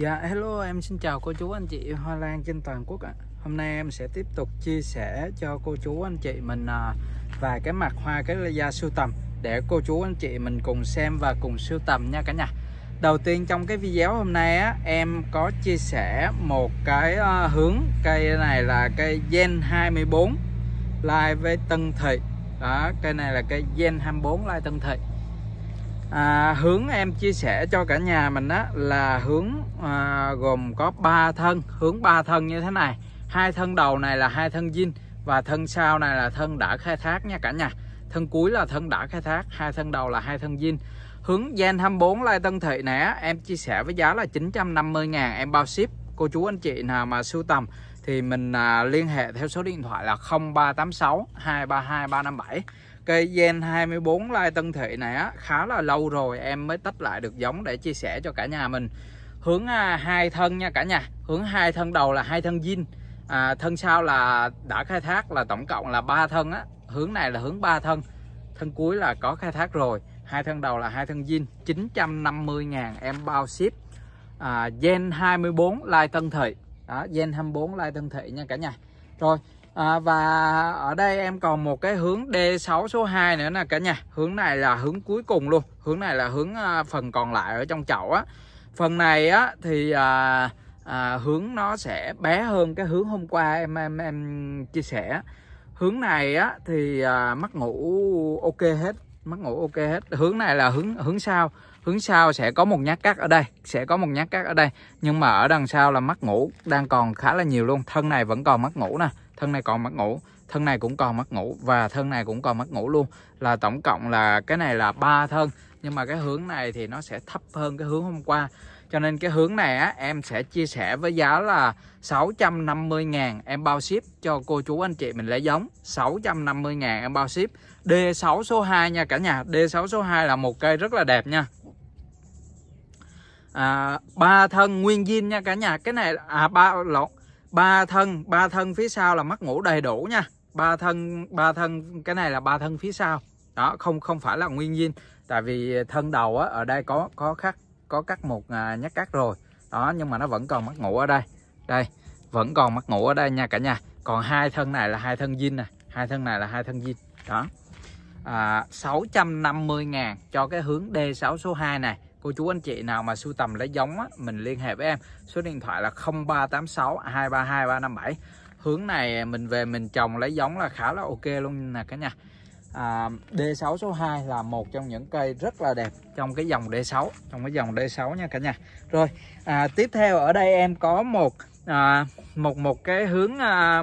Dạ hello em xin chào cô chú anh chị Hoa Lan trên toàn quốc ạ. Hôm nay em sẽ tiếp tục chia sẻ cho cô chú anh chị mình à, vài cái mặt hoa cái da sưu tầm để cô chú anh chị mình cùng xem và cùng sưu tầm nha cả nhà. Đầu tiên trong cái video hôm nay á em có chia sẻ một cái à, hướng cây này là cây Gen 24 lai với Tân Thị. Đó, cây này là cây Gen 24 lai Tân Thị à, hướng em chia sẻ cho cả nhà mình á là hướng à, gồm có ba thân hướng ba thân như thế này hai thân đầu này là hai thân zin và thân sau này là thân đã khai thác nha cả nhà thân cuối là thân đã khai thác hai thân đầu là hai thân zin hướng gen 24 lai tân thị nè em chia sẻ với giá là 950 ngàn em bao ship cô chú anh chị nào mà sưu tầm thì mình à, liên hệ theo số điện thoại là 0386 232 357 cây gen 24 lai tân thị này á khá là lâu rồi em mới tách lại được giống để chia sẻ cho cả nhà mình hướng à, hai thân nha cả nhà hướng hai thân đầu là hai thân zin à, thân sau là đã khai thác là tổng cộng là ba thân á hướng này là hướng ba thân thân cuối là có khai thác rồi hai thân đầu là hai thân zin 950 ngàn em bao ship à, gen 24 lai tân thị đó gen 24 lai tân thị nha cả nhà rồi à, và ở đây em còn một cái hướng D6 số 2 nữa nè cả nhà hướng này là hướng cuối cùng luôn hướng này là hướng à, phần còn lại ở trong chậu á phần này á thì à, à, hướng nó sẽ bé hơn cái hướng hôm qua em em em chia sẻ hướng này á thì à, mắt ngủ ok hết mắt ngủ ok hết hướng này là hướng hướng sau hướng sau sẽ có một nhát cắt ở đây sẽ có một nhát cắt ở đây nhưng mà ở đằng sau là mắt ngủ đang còn khá là nhiều luôn thân này vẫn còn mắt ngủ nè thân này còn mắc ngủ thân này cũng còn mắc ngủ và thân này cũng còn mắc ngủ luôn là tổng cộng là cái này là ba thân nhưng mà cái hướng này thì nó sẽ thấp hơn cái hướng hôm qua cho nên cái hướng này á, em sẽ chia sẻ với giá là 650 ngàn em bao ship cho cô chú anh chị mình lấy giống 650 ngàn em bao ship D6 số 2 nha cả nhà D6 số 2 là một cây rất là đẹp nha à, ba thân nguyên zin nha cả nhà cái này à ba lộn ba thân ba thân phía sau là mắt ngủ đầy đủ nha ba thân ba thân cái này là ba thân phía sau đó không không phải là nguyên nhiên tại vì thân đầu á, ở đây có có khắc có cắt một à, nhát cắt rồi đó nhưng mà nó vẫn còn mắt ngủ ở đây đây vẫn còn mắt ngủ ở đây nha cả nhà còn hai thân này là hai thân zin nè hai thân này là hai thân zin đó à, sáu à, 650 ngàn cho cái hướng D6 số 2 này cô chú anh chị nào mà sưu tầm lấy giống á, mình liên hệ với em số điện thoại là 0386 232 357 hướng này mình về mình trồng lấy giống là khá là ok luôn nè cả nhà à, D6 số 2 là một trong những cây rất là đẹp trong cái dòng D6 trong cái dòng D6 nha cả nhà rồi à, tiếp theo ở đây em có một à, một một cái hướng à,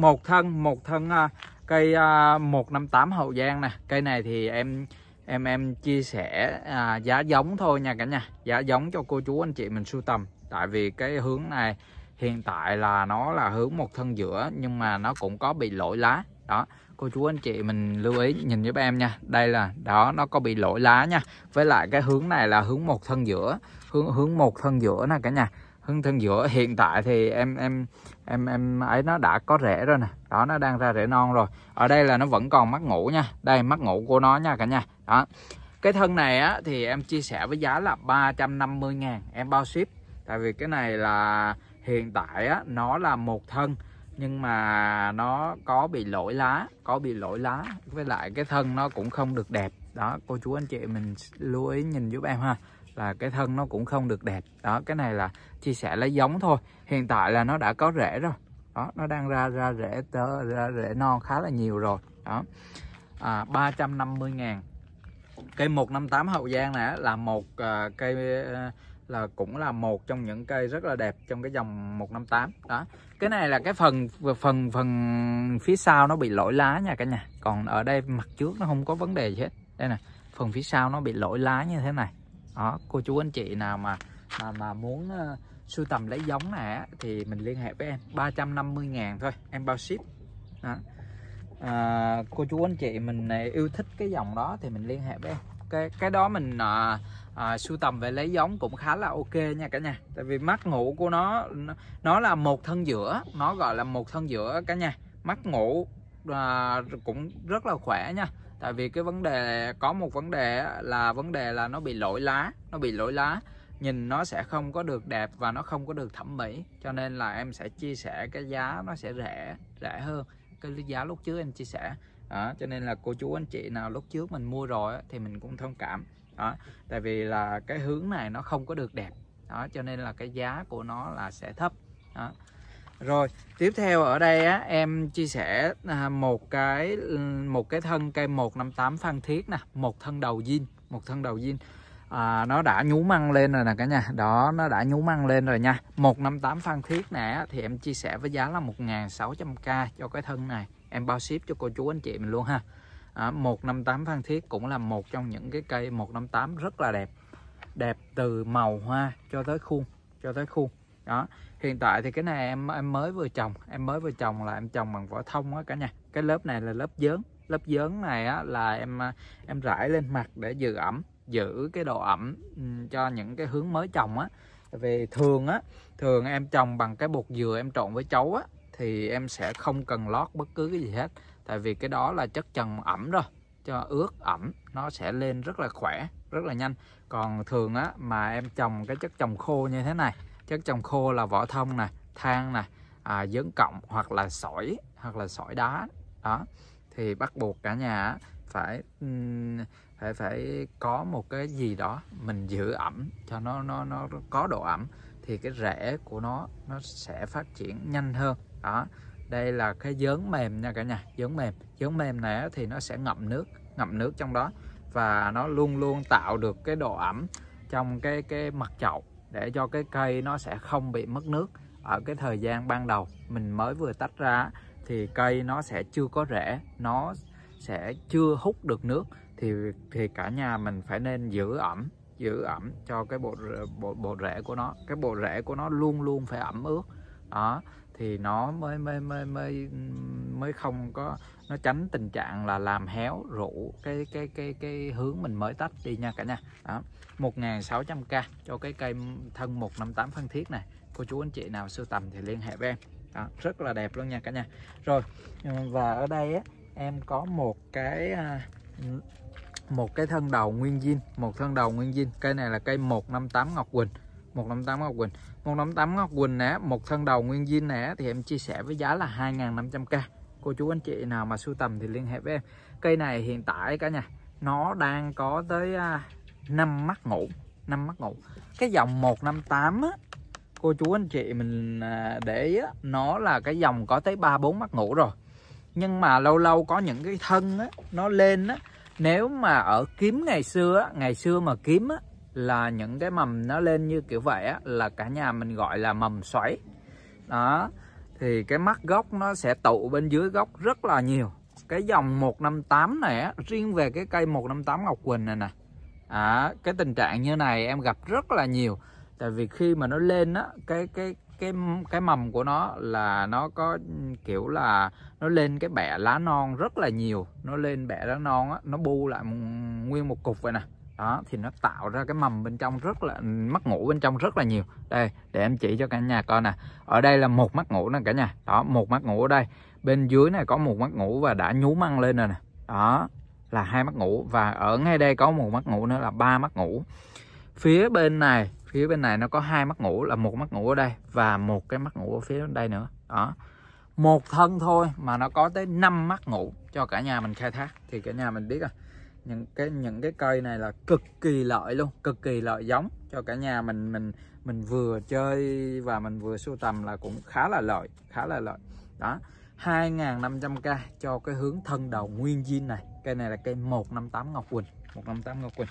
một thân một thân à, cây à, 158 Hậu Giang nè cây này thì em em em chia sẻ à, giá giống thôi nha cả nhà giá giống cho cô chú anh chị mình sưu tầm tại vì cái hướng này hiện tại là nó là hướng một thân giữa nhưng mà nó cũng có bị lỗi lá đó cô chú anh chị mình lưu ý nhìn giúp em nha đây là đó nó có bị lỗi lá nha với lại cái hướng này là hướng một thân giữa hướng hướng một thân giữa nè cả nhà hương thân giữa hiện tại thì em em em em ấy nó đã có rễ rồi nè đó nó đang ra rễ non rồi ở đây là nó vẫn còn mắt ngủ nha đây mắt ngủ của nó nha cả nhà đó cái thân này á thì em chia sẻ với giá là 350 ngàn em bao ship tại vì cái này là hiện tại á nó là một thân nhưng mà nó có bị lỗi lá có bị lỗi lá với lại cái thân nó cũng không được đẹp đó cô chú anh chị mình lưu ý nhìn giúp em ha là cái thân nó cũng không được đẹp đó cái này là chia sẻ lấy giống thôi hiện tại là nó đã có rễ rồi đó nó đang ra ra rễ tớ, ra rễ non khá là nhiều rồi đó à, 350 ngàn cây 158 Hậu Giang này là một à, cây à, là cũng là một trong những cây rất là đẹp trong cái dòng 158 đó cái này là cái phần phần phần phía sau nó bị lỗi lá nha cả nhà còn ở đây mặt trước nó không có vấn đề gì hết đây nè phần phía sau nó bị lỗi lá như thế này đó cô chú anh chị nào mà mà mà muốn uh, sưu tầm lấy giống này á, thì mình liên hệ với em 350 ngàn thôi em bao ship đó. À, cô chú anh chị mình ờ, yêu thích cái dòng đó thì mình liên hệ với em cái cái đó mình à, à, sưu tầm về lấy giống cũng khá là ok nha cả nhà tại vì mắt ngủ của nó nó là một thân giữa nó gọi là một thân giữa cả nhà mắt ngủ à, cũng rất là khỏe nha tại vì cái vấn đề có một vấn đề là vấn đề là nó bị lỗi lá nó bị lỗi lá nhìn nó sẽ không có được đẹp và nó không có được thẩm mỹ cho nên là em sẽ chia sẻ cái giá nó sẽ rẻ rẻ hơn cái giá lúc trước em chia sẻ đó, cho nên là cô chú anh chị nào lúc trước mình mua rồi thì mình cũng thông cảm đó, tại vì là cái hướng này nó không có được đẹp đó cho nên là cái giá của nó là sẽ thấp đó rồi tiếp theo ở đây á em chia sẻ à, một cái ừ, một cái thân cây 158 phan thiết nè một thân đầu zin một thân đầu zin à, nó đã nhú măng lên rồi nè cả nhà đó nó đã nhú măng lên rồi nha 158 phan thiết nè thì em chia sẻ với giá là 1.600k cho cái thân này em bao ship cho cô chú anh chị mình luôn ha à, 158 phan thiết cũng là một trong những cái cây 158 rất là đẹp đẹp từ màu hoa cho tới khuôn cho tới khuôn đó hiện tại thì cái này em em mới vừa trồng em mới vừa trồng là em trồng bằng vỏ thông á cả nhà cái lớp này là lớp dớn lớp dớn này á là em em rải lên mặt để giữ ẩm giữ cái độ ẩm ừ, cho những cái hướng mới trồng á về thường á thường em trồng bằng cái bột dừa em trộn với chấu á thì em sẽ không cần lót bất cứ cái gì hết tại vì cái đó là chất trần ẩm rồi cho ướt ẩm nó sẽ lên rất là khỏe rất là nhanh còn thường á mà em trồng cái chất trồng khô như thế này chất trồng khô là vỏ thông nè than nè à, dấn cộng hoặc là sỏi hoặc là sỏi đá đó thì bắt buộc cả nhà phải phải phải có một cái gì đó mình giữ ẩm cho nó nó nó có độ ẩm thì cái rễ của nó nó sẽ phát triển nhanh hơn đó đây là cái dớn mềm nha cả nhà dớn mềm dớn mềm này thì nó sẽ ngậm nước ngậm nước trong đó và nó luôn luôn tạo được cái độ ẩm trong cái cái mặt chậu để cho cái cây nó sẽ không bị mất nước ở cái thời gian ban đầu mình mới vừa tách ra thì cây nó sẽ chưa có rễ nó sẽ chưa hút được nước thì thì cả nhà mình phải nên giữ ẩm giữ ẩm cho cái bộ bộ bộ rễ của nó cái bộ rễ của nó luôn luôn phải ẩm ướt đó thì nó mới mới mới mới mới không có nó tránh tình trạng là làm héo rũ cái cái cái cái hướng mình mới tách đi nha cả nhà đó 1.600k cho cái cây thân 158 phân thiết này cô chú anh chị nào sưu tầm thì liên hệ với em đó, rất là đẹp luôn nha cả nhà rồi ừ, và ở đây á, em có một cái à, một cái thân đầu nguyên zin một thân đầu nguyên zin cây này là cây 158 Ngọc Quỳnh 158 Ngọc Quỳnh 158 Ngọc Quỳnh nè một thân đầu nguyên zin nè thì em chia sẻ với giá là 2.500k cô chú anh chị nào mà sưu tầm thì liên hệ với em cây này hiện tại cả nhà nó đang có tới 5 à, mắt ngủ 5 mắt ngủ cái dòng 158 á cô chú anh chị mình à, để á, nó là cái dòng có tới 3 4 mắt ngủ rồi nhưng mà lâu lâu có những cái thân á, nó lên á nếu mà ở kiếm ngày xưa á, ngày xưa mà kiếm á, là những cái mầm nó lên như kiểu vậy á, là cả nhà mình gọi là mầm xoáy đó thì cái mắt gốc nó sẽ tụ bên dưới gốc rất là nhiều cái dòng 158 này á, riêng về cái cây 158 Ngọc Quỳnh này nè à, cái tình trạng như này em gặp rất là nhiều tại vì khi mà nó lên á cái cái cái cái mầm của nó là nó có kiểu là nó lên cái bẻ lá non rất là nhiều nó lên bẻ lá non á nó bu lại nguyên một cục vậy nè đó thì nó tạo ra cái mầm bên trong rất là mắt ngủ bên trong rất là nhiều đây để em chỉ cho cả nhà coi nè ở đây là một mắt ngủ nè cả nhà đó một mắt ngủ ở đây bên dưới này có một mắt ngủ và đã nhú măng lên rồi nè đó là hai mắt ngủ và ở ngay đây có một mắt ngủ nữa là ba mắt ngủ phía bên này phía bên này nó có hai mắt ngủ là một mắt ngủ ở đây và một cái mắt ngủ ở phía đây nữa đó một thân thôi mà nó có tới 5 mắt ngủ cho cả nhà mình khai thác thì cả nhà mình biết rồi những cái những cái cây này là cực kỳ lợi luôn cực kỳ lợi giống cho cả nhà mình mình mình vừa chơi và mình vừa sưu tầm là cũng khá là lợi khá là lợi đó 2.500k cho cái hướng thân đầu nguyên zin này cây này là cây 158 Ngọc Quỳnh 158 Ngọc Quỳnh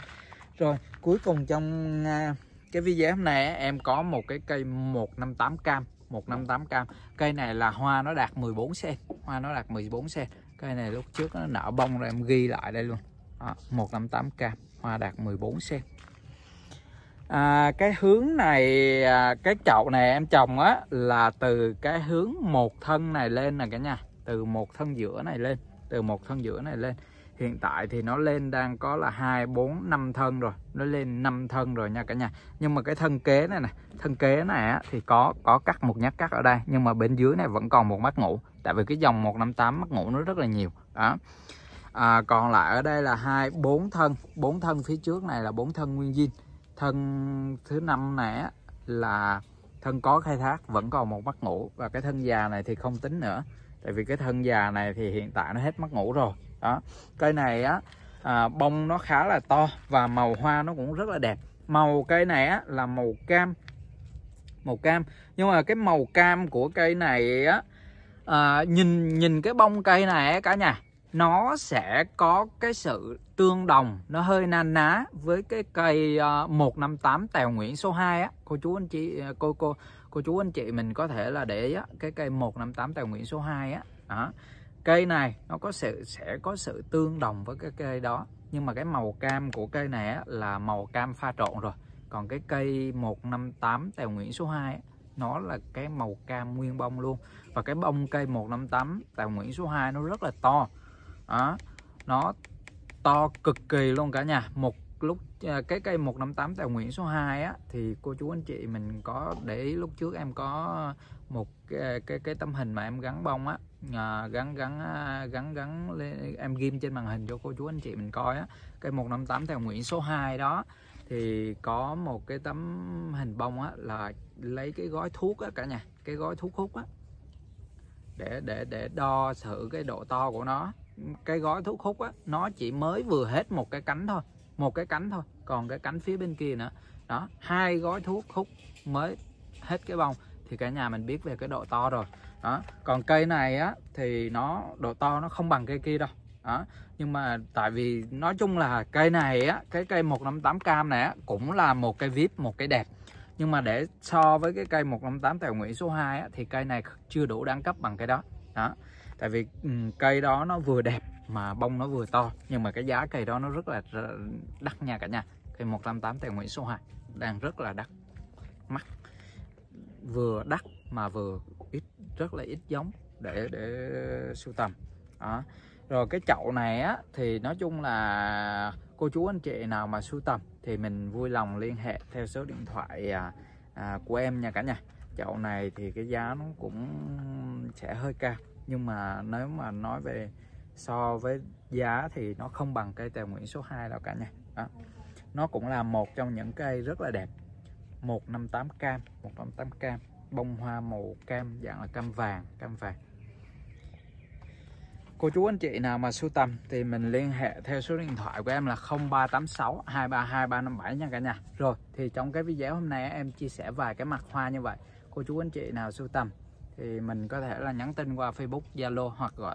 rồi cuối cùng trong à, cái video hôm nay em có một cái cây 158 cam 158 cam cây này là hoa nó đạt 14 cm hoa nó đạt 14 cm cây này lúc trước nó nở bông rồi em ghi lại đây luôn à, 158k hoa đạt 14 sen à, cái hướng này à, cái chậu này em trồng á là từ cái hướng một thân này lên nè cả nhà từ một thân giữa này lên từ một thân giữa này lên hiện tại thì nó lên đang có là hai bốn năm thân rồi nó lên năm thân rồi nha cả nhà nhưng mà cái thân kế này nè thân kế này á, thì có có cắt một nhát cắt ở đây nhưng mà bên dưới này vẫn còn một mắt ngủ tại vì cái dòng 158 mắt ngủ nó rất là nhiều đó à, còn lại ở đây là hai bốn thân bốn thân phía trước này là bốn thân nguyên zin thân thứ năm này là thân có khai thác vẫn còn một mắt ngủ và cái thân già này thì không tính nữa tại vì cái thân già này thì hiện tại nó hết mắt ngủ rồi đó cây này á à, bông nó khá là to và màu hoa nó cũng rất là đẹp màu cây này á là màu cam màu cam nhưng mà cái màu cam của cây này á à, nhìn nhìn cái bông cây này á cả nhà nó sẽ có cái sự tương đồng nó hơi na ná với cái cây 158 ờ, Tèo Nguyễn số 2 á cô chú anh chị ờ, cô cô cô chú anh chị mình có thể là để á, cái cây 158 Tèo Nguyễn số 2 á đó. cây này nó có sự sẽ có sự tương đồng với cái cây đó nhưng mà cái màu cam của cây này á, là màu cam pha trộn rồi còn cái cây 158 Tèo Nguyễn số 2 á, nó là cái màu cam nguyên bông luôn và cái bông cây 158 Tèo Nguyễn số 2 nó rất là to đó nó to cực kỳ luôn cả nhà một lúc à, cái cây 158 Tài Nguyễn số 2 á thì cô chú anh chị mình có để ý lúc trước em có một cái cái, cái tấm hình mà em gắn bông á à, gắn gắn à, gắn gắn lên, em ghim trên màn hình cho cô chú anh chị mình coi á cây 158 Tài Nguyễn số 2 đó thì có một cái tấm hình bông á là lấy cái gói thuốc á cả nhà cái gói thuốc hút á để để để đo thử cái độ to của nó cái gói thuốc hút á nó chỉ mới vừa hết một cái cánh thôi một cái cánh thôi còn cái cánh phía bên kia nữa đó hai gói thuốc hút mới hết cái bông thì cả nhà mình biết về cái độ to rồi đó còn cây này á thì nó độ to nó không bằng cây kia đâu đó nhưng mà tại vì nói chung là cây này á cái cây 158 cam này á cũng là một cây vip một cây đẹp nhưng mà để so với cái cây 158 tèo nguyễn số 2 á, thì cây này chưa đủ đẳng cấp bằng cái đó đó tại vì cây đó nó vừa đẹp mà bông nó vừa to nhưng mà cái giá cây đó nó rất là đắt nha cả nhà cây 158 tài Nguyễn số 2 đang rất là đắt mắc vừa đắt mà vừa ít rất là ít giống để để sưu tầm đó. rồi cái chậu này á thì nói chung là cô chú anh chị nào mà sưu tầm thì mình vui lòng liên hệ theo số điện thoại à, à, của em nha cả nhà chậu này thì cái giá nó cũng sẽ hơi cao nhưng mà nếu mà nói về so với giá thì nó không bằng cây tèo Nguyễn số 2 đâu cả nha đó. nó cũng là một trong những cây rất là đẹp 158 cam 158 cam bông hoa màu cam dạng là cam vàng cam vàng cô chú anh chị nào mà sưu tầm thì mình liên hệ theo số điện thoại của em là 0386 232 357 nha cả nhà rồi thì trong cái video hôm nay em chia sẻ vài cái mặt hoa như vậy cô chú anh chị nào sưu tầm thì mình có thể là nhắn tin qua Facebook Zalo hoặc gọi